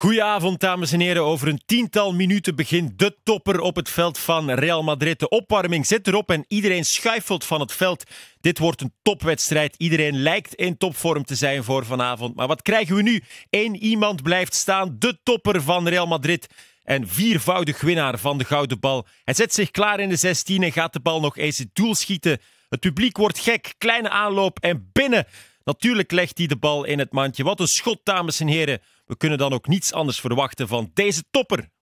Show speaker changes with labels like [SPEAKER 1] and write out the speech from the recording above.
[SPEAKER 1] Goedenavond, dames en heren. Over een tiental minuten begint de topper op het veld van Real Madrid. De opwarming zit erop en iedereen schuifelt van het veld. Dit wordt een topwedstrijd. Iedereen lijkt in topvorm te zijn voor vanavond. Maar wat krijgen we nu? Eén iemand blijft staan, de topper van Real Madrid. En viervoudig winnaar van de gouden bal. Hij zet zich klaar in de 16 en gaat de bal nog eens het doel schieten. Het publiek wordt gek, kleine aanloop en binnen. Natuurlijk legt hij de bal in het mandje. Wat een schot, dames en heren. We kunnen dan ook niets anders verwachten van deze topper